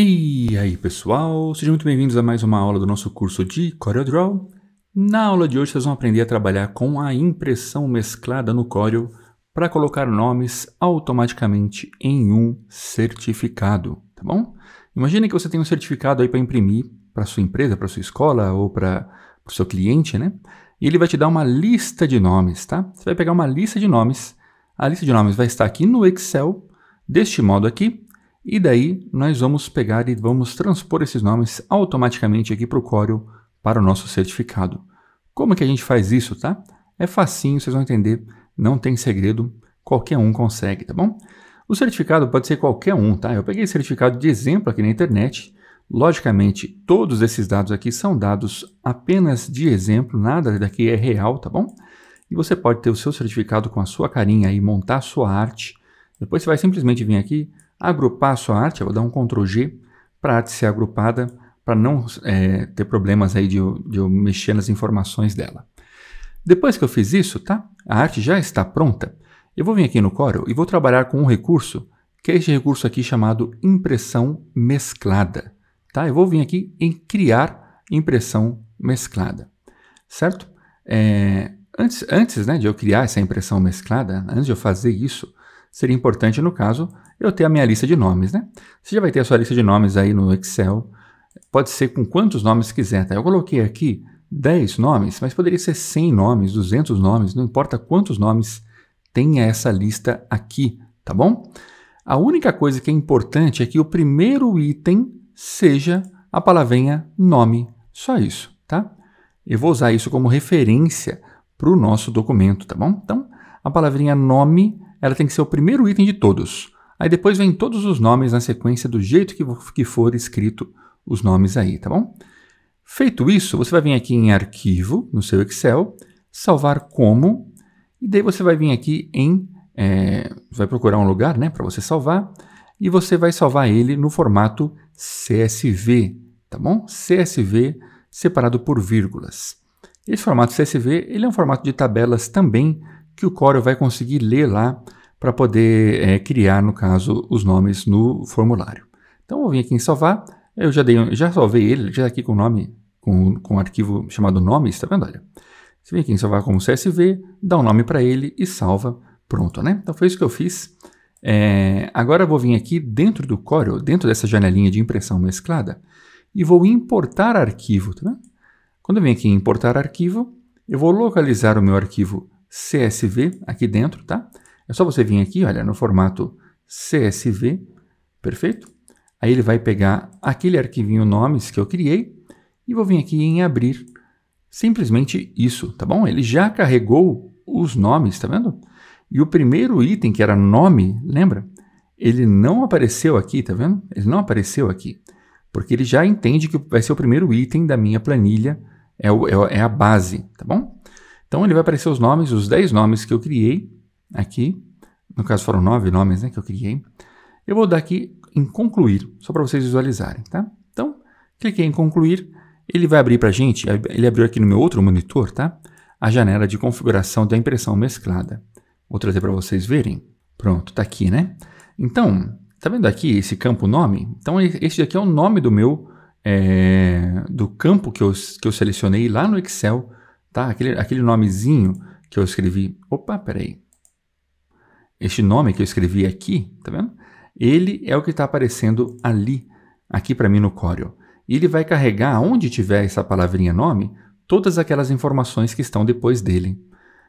E aí pessoal, sejam muito bem-vindos a mais uma aula do nosso curso de CorelDRAW. Na aula de hoje vocês vão aprender a trabalhar com a impressão mesclada no Corel para colocar nomes automaticamente em um certificado, tá bom? Imagine que você tem um certificado aí para imprimir para sua empresa, para sua escola ou para o seu cliente, né? E ele vai te dar uma lista de nomes, tá? Você vai pegar uma lista de nomes, a lista de nomes vai estar aqui no Excel, deste modo aqui, e daí nós vamos pegar e vamos transpor esses nomes automaticamente aqui para o Corel para o nosso certificado. Como que a gente faz isso, tá? É facinho, vocês vão entender, não tem segredo, qualquer um consegue, tá bom? O certificado pode ser qualquer um, tá? Eu peguei certificado de exemplo aqui na internet. Logicamente, todos esses dados aqui são dados apenas de exemplo, nada daqui é real, tá bom? E você pode ter o seu certificado com a sua carinha e montar a sua arte. Depois você vai simplesmente vir aqui, Agrupar a sua arte, eu vou dar um Ctrl G para a arte ser agrupada, para não é, ter problemas aí de, de eu mexer nas informações dela. Depois que eu fiz isso, tá? A arte já está pronta. Eu vou vir aqui no Corel e vou trabalhar com um recurso, que é este recurso aqui chamado impressão mesclada. Tá? Eu vou vir aqui em criar impressão mesclada, certo? É, antes antes né, de eu criar essa impressão mesclada, antes de eu fazer isso, seria importante, no caso, eu tenho a minha lista de nomes, né? Você já vai ter a sua lista de nomes aí no Excel, pode ser com quantos nomes quiser, tá? Eu coloquei aqui 10 nomes, mas poderia ser 100 nomes, 200 nomes, não importa quantos nomes tenha essa lista aqui, tá bom? A única coisa que é importante é que o primeiro item seja a palavrinha nome, só isso, tá? Eu vou usar isso como referência para o nosso documento, tá bom? Então, a palavrinha nome, ela tem que ser o primeiro item de todos. Aí depois vem todos os nomes na sequência do jeito que, que for escrito os nomes aí, tá bom? Feito isso, você vai vir aqui em arquivo no seu Excel, salvar como, e daí você vai vir aqui em, é, vai procurar um lugar né, para você salvar, e você vai salvar ele no formato CSV, tá bom? CSV separado por vírgulas. Esse formato CSV ele é um formato de tabelas também que o Corel vai conseguir ler lá para poder é, criar, no caso, os nomes no formulário. Então, eu vim aqui em salvar, eu já, dei, já salvei ele, já tá aqui com o nome, com, com um arquivo chamado nomes, está vendo? Olha, você vem aqui em salvar como CSV, dá um nome para ele e salva, pronto, né? Então, foi isso que eu fiz. É, agora eu vou vir aqui dentro do Corel, dentro dessa janelinha de impressão mesclada, e vou importar arquivo, tá vendo? Quando eu venho aqui em importar arquivo, eu vou localizar o meu arquivo CSV aqui dentro, tá? É só você vir aqui, olha, no formato CSV, perfeito? Aí ele vai pegar aquele arquivinho nomes que eu criei e vou vir aqui em abrir simplesmente isso, tá bom? Ele já carregou os nomes, tá vendo? E o primeiro item que era nome, lembra? Ele não apareceu aqui, tá vendo? Ele não apareceu aqui, porque ele já entende que vai ser o primeiro item da minha planilha, é, o, é, é a base, tá bom? Então ele vai aparecer os nomes, os 10 nomes que eu criei, aqui, no caso foram nove nomes né, que eu criei, eu vou dar aqui em concluir, só para vocês visualizarem, tá? Então, cliquei em concluir, ele vai abrir para a gente, ele abriu aqui no meu outro monitor, tá? A janela de configuração da impressão mesclada. Vou trazer para vocês verem. Pronto, tá aqui, né? Então, tá vendo aqui esse campo nome? Então, esse aqui é o nome do meu, é, do campo que eu, que eu selecionei lá no Excel, tá? Aquele, aquele nomezinho que eu escrevi. Opa, peraí. Este nome que eu escrevi aqui, tá vendo? Ele é o que está aparecendo ali, aqui para mim no Corel. E ele vai carregar, onde tiver essa palavrinha nome, todas aquelas informações que estão depois dele.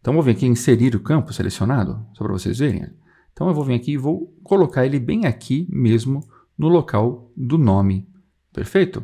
Então, vou vir aqui em inserir o campo selecionado, só para vocês verem. Então, eu vou vir aqui e vou colocar ele bem aqui mesmo, no local do nome. Perfeito?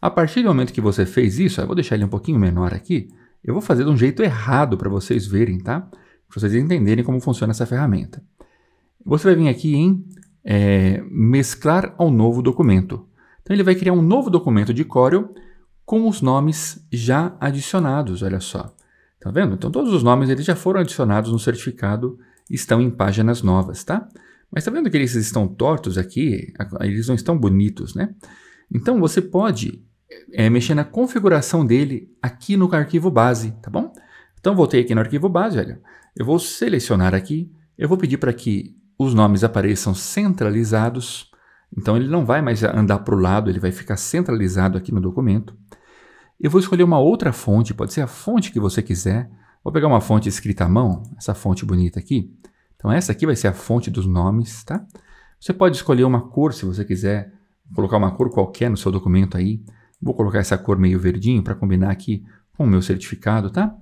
A partir do momento que você fez isso, eu vou deixar ele um pouquinho menor aqui, eu vou fazer de um jeito errado para vocês verem, tá? para vocês entenderem como funciona essa ferramenta. Você vai vir aqui em é, mesclar ao novo documento. Então ele vai criar um novo documento de Corel com os nomes já adicionados, olha só. Tá vendo? Então todos os nomes eles já foram adicionados no certificado e estão em páginas novas, tá? Mas tá vendo que eles estão tortos aqui? Eles não estão bonitos, né? Então você pode é, mexer na configuração dele aqui no arquivo base, tá bom? Então, voltei aqui no arquivo base, olha. Eu vou selecionar aqui, eu vou pedir para que os nomes apareçam centralizados. Então, ele não vai mais andar para o lado, ele vai ficar centralizado aqui no documento. Eu vou escolher uma outra fonte, pode ser a fonte que você quiser. Vou pegar uma fonte escrita à mão, essa fonte bonita aqui. Então, essa aqui vai ser a fonte dos nomes, tá? Você pode escolher uma cor, se você quiser colocar uma cor qualquer no seu documento aí. Vou colocar essa cor meio verdinho para combinar aqui com o meu certificado, tá?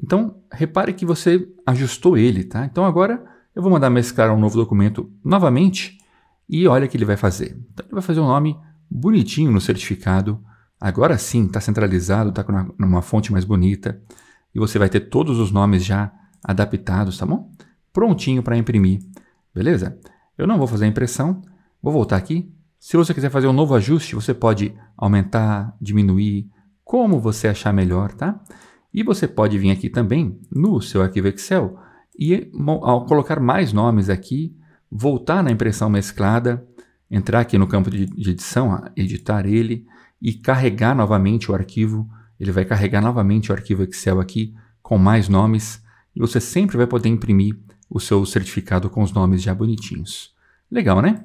Então, repare que você ajustou ele, tá? Então, agora eu vou mandar mesclar um novo documento novamente e olha o que ele vai fazer. Então, ele vai fazer um nome bonitinho no certificado. Agora sim, está centralizado, está numa fonte mais bonita. E você vai ter todos os nomes já adaptados, tá bom? Prontinho para imprimir, beleza? Eu não vou fazer a impressão, vou voltar aqui. Se você quiser fazer um novo ajuste, você pode aumentar, diminuir, como você achar melhor, tá? E você pode vir aqui também no seu arquivo Excel e ao colocar mais nomes aqui, voltar na impressão mesclada, entrar aqui no campo de edição, editar ele e carregar novamente o arquivo. Ele vai carregar novamente o arquivo Excel aqui com mais nomes e você sempre vai poder imprimir o seu certificado com os nomes já bonitinhos. Legal, né?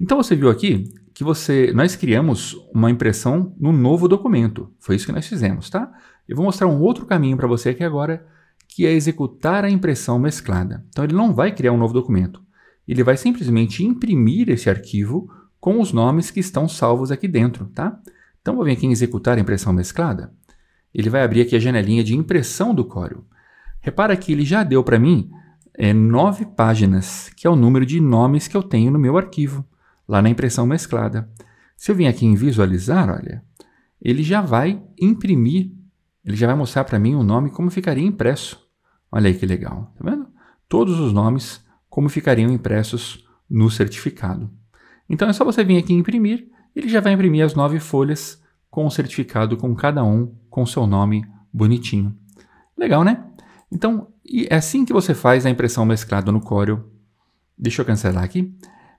Então você viu aqui que você, nós criamos uma impressão no novo documento. Foi isso que nós fizemos, tá? Eu vou mostrar um outro caminho para você aqui agora, que é executar a impressão mesclada. Então ele não vai criar um novo documento. Ele vai simplesmente imprimir esse arquivo com os nomes que estão salvos aqui dentro, tá? Então vou vir aqui em executar a impressão mesclada. Ele vai abrir aqui a janelinha de impressão do Corel. Repara que ele já deu para mim é, nove páginas, que é o número de nomes que eu tenho no meu arquivo, lá na impressão mesclada. Se eu vim aqui em visualizar, olha, ele já vai imprimir ele já vai mostrar para mim o nome como ficaria impresso. Olha aí que legal, tá vendo? Todos os nomes como ficariam impressos no certificado. Então é só você vir aqui em imprimir, ele já vai imprimir as nove folhas com o certificado com cada um com seu nome bonitinho. Legal, né? Então, é assim que você faz a impressão mesclada no Corel. Deixa eu cancelar aqui.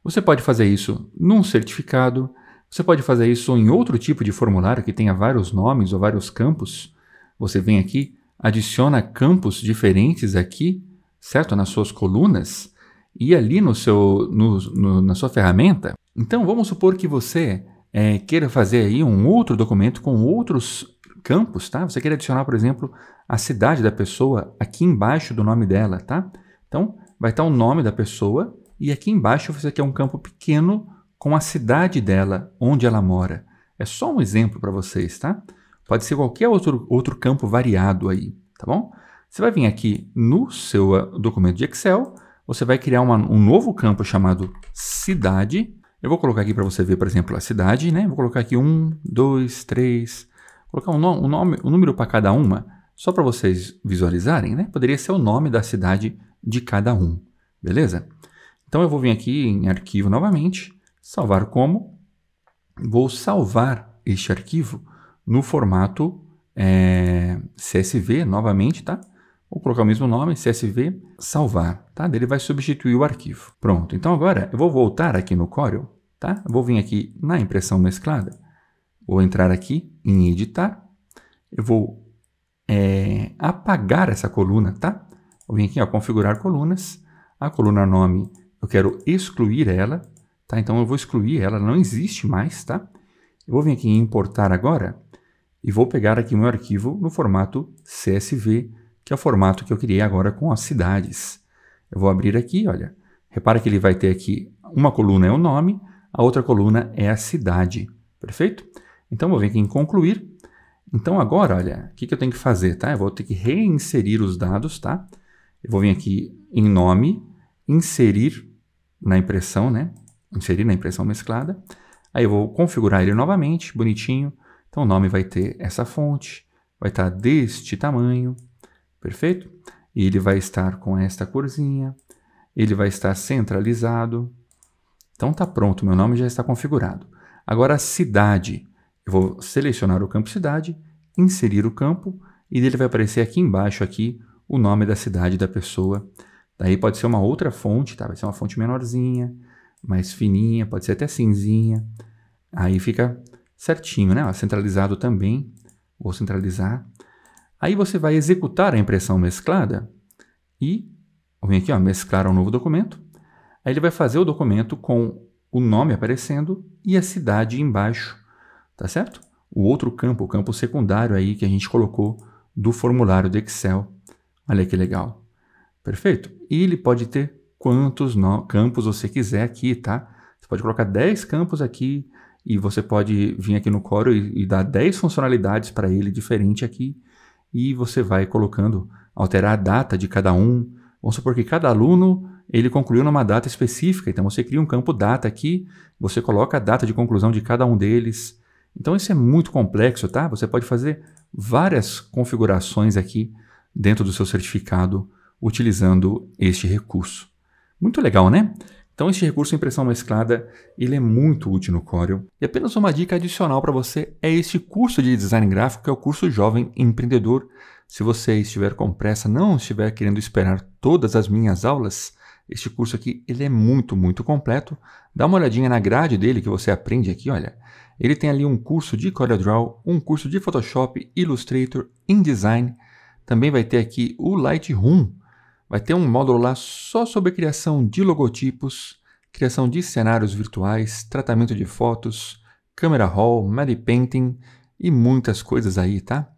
Você pode fazer isso num certificado, você pode fazer isso em outro tipo de formulário que tenha vários nomes ou vários campos. Você vem aqui, adiciona campos diferentes aqui, certo? Nas suas colunas e ali no seu, no, no, na sua ferramenta. Então, vamos supor que você é, queira fazer aí um outro documento com outros campos, tá? Você queira adicionar, por exemplo, a cidade da pessoa aqui embaixo do nome dela, tá? Então, vai estar o nome da pessoa e aqui embaixo você quer um campo pequeno com a cidade dela, onde ela mora. É só um exemplo para vocês, tá? Pode ser qualquer outro, outro campo variado aí, tá bom? Você vai vir aqui no seu ah, documento de Excel, você vai criar uma, um novo campo chamado cidade. Eu vou colocar aqui para você ver, por exemplo, a cidade, né? Vou colocar aqui um, dois, três, vou colocar um, nome, um, nome, um número para cada uma, só para vocês visualizarem, né? Poderia ser o nome da cidade de cada um, beleza? Então eu vou vir aqui em arquivo novamente, salvar como, vou salvar este arquivo no formato é, CSV, novamente, tá? Vou colocar o mesmo nome, CSV, salvar, tá? Ele vai substituir o arquivo. Pronto, então agora eu vou voltar aqui no Corel, tá? Eu vou vir aqui na impressão mesclada, vou entrar aqui em editar, eu vou é, apagar essa coluna, tá? Vou vir aqui, ó, configurar colunas, a coluna nome eu quero excluir ela, tá? Então eu vou excluir ela, não existe mais, tá? Eu vou vir aqui em importar agora, e vou pegar aqui meu arquivo no formato CSV, que é o formato que eu criei agora com as cidades. Eu vou abrir aqui, olha, repara que ele vai ter aqui uma coluna é o nome, a outra coluna é a cidade, perfeito? Então vou vir aqui em concluir. Então agora, olha, o que, que eu tenho que fazer, tá? Eu vou ter que reinserir os dados, tá? Eu vou vir aqui em nome, inserir na impressão, né? Inserir na impressão mesclada. Aí eu vou configurar ele novamente, bonitinho. Então o nome vai ter essa fonte, vai estar deste tamanho, perfeito? E ele vai estar com esta corzinha, ele vai estar centralizado. Então tá pronto, meu nome já está configurado. Agora a cidade, eu vou selecionar o campo cidade, inserir o campo e dele vai aparecer aqui embaixo aqui o nome da cidade da pessoa. Daí pode ser uma outra fonte, tá? Vai ser uma fonte menorzinha, mais fininha, pode ser até cinzinha. Aí fica certinho, né? centralizado também, vou centralizar. Aí você vai executar a impressão mesclada e vem aqui, ó, mesclar um novo documento. Aí ele vai fazer o documento com o nome aparecendo e a cidade embaixo, tá certo? O outro campo, o campo secundário aí que a gente colocou do formulário do Excel. Olha que legal. Perfeito? E ele pode ter quantos campos você quiser aqui, tá? Você pode colocar 10 campos aqui, e você pode vir aqui no Coro e, e dar 10 funcionalidades para ele diferente aqui e você vai colocando, alterar a data de cada um. Vamos supor que cada aluno ele concluiu numa data específica, então você cria um campo data aqui, você coloca a data de conclusão de cada um deles. Então isso é muito complexo, tá? Você pode fazer várias configurações aqui dentro do seu certificado utilizando este recurso. Muito legal, né? Então este recurso impressão mesclada, ele é muito útil no Corel. E apenas uma dica adicional para você é este curso de design gráfico, que é o curso Jovem Empreendedor. Se você estiver com pressa, não estiver querendo esperar todas as minhas aulas, este curso aqui ele é muito, muito completo. Dá uma olhadinha na grade dele que você aprende aqui, olha. Ele tem ali um curso de CorelDRAW, um curso de Photoshop, Illustrator, InDesign. Também vai ter aqui o Lightroom, vai ter um módulo lá só sobre criação de logotipos, criação de cenários virtuais, tratamento de fotos, câmera roll, Mad Painting e muitas coisas aí, tá?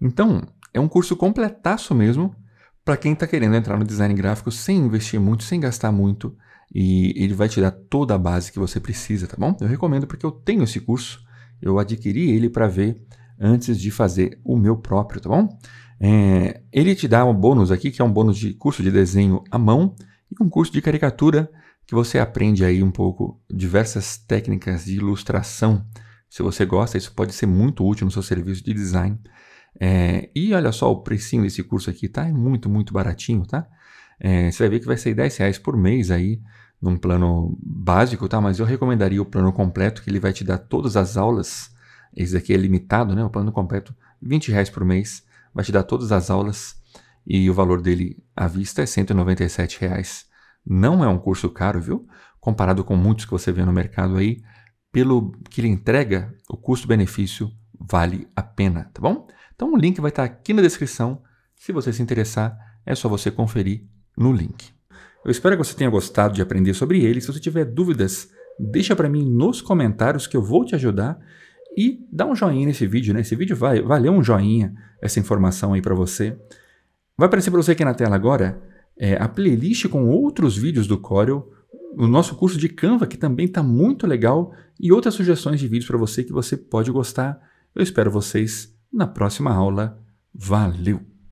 Então, é um curso completaço mesmo para quem está querendo entrar no design gráfico sem investir muito, sem gastar muito, e ele vai te dar toda a base que você precisa, tá bom? Eu recomendo porque eu tenho esse curso, eu adquiri ele para ver antes de fazer o meu próprio, tá bom? É, ele te dá um bônus aqui, que é um bônus de curso de desenho à mão e um curso de caricatura, que você aprende aí um pouco diversas técnicas de ilustração. Se você gosta, isso pode ser muito útil no seu serviço de design. É, e olha só, o precinho desse curso aqui tá é muito, muito baratinho, tá? É, você vai ver que vai ser 10 reais por mês aí, num plano básico, tá? Mas eu recomendaria o plano completo, que ele vai te dar todas as aulas. Esse aqui é limitado, né? O plano completo, 20 reais por mês vai te dar todas as aulas e o valor dele à vista é R$197. reais. Não é um curso caro, viu? Comparado com muitos que você vê no mercado aí, pelo que ele entrega, o custo-benefício vale a pena, tá bom? Então o link vai estar aqui na descrição. Se você se interessar, é só você conferir no link. Eu espero que você tenha gostado de aprender sobre ele. Se você tiver dúvidas, deixa para mim nos comentários que eu vou te ajudar e dá um joinha nesse vídeo, né? Esse vídeo vai valeu um joinha, essa informação aí para você. Vai aparecer para você aqui na tela agora é, a playlist com outros vídeos do Corel, o nosso curso de Canva que também está muito legal e outras sugestões de vídeos para você que você pode gostar. Eu espero vocês na próxima aula. Valeu!